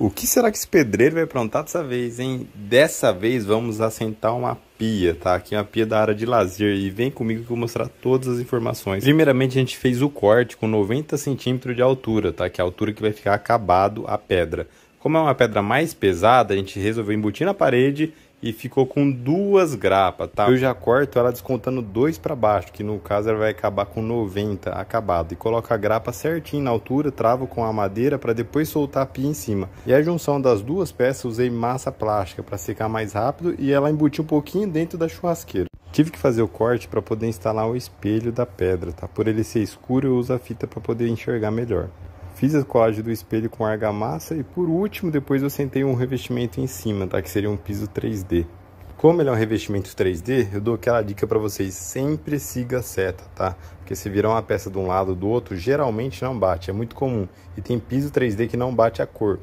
O que será que esse pedreiro vai aprontar dessa vez, hein? Dessa vez vamos assentar uma pia, tá? Aqui é uma pia da área de lazer e vem comigo que eu vou mostrar todas as informações. Primeiramente a gente fez o corte com 90 centímetros de altura, tá? Que é a altura que vai ficar acabado a pedra. Como é uma pedra mais pesada, a gente resolveu embutir na parede e ficou com duas grapas, tá? Eu já corto ela descontando dois para baixo, que no caso ela vai acabar com 90 acabado. E coloco a grapa certinho na altura, travo com a madeira para depois soltar a pia em cima. E a junção das duas peças usei massa plástica para secar mais rápido e ela embutiu um pouquinho dentro da churrasqueira. Tive que fazer o corte para poder instalar o espelho da pedra, tá? Por ele ser escuro eu uso a fita para poder enxergar melhor. Fiz a colagem do espelho com argamassa e por último depois eu sentei um revestimento em cima, tá? Que seria um piso 3D. Como ele é um revestimento 3D, eu dou aquela dica para vocês, sempre siga a seta, tá? Porque se virar uma peça de um lado ou do outro, geralmente não bate, é muito comum. E tem piso 3D que não bate a cor.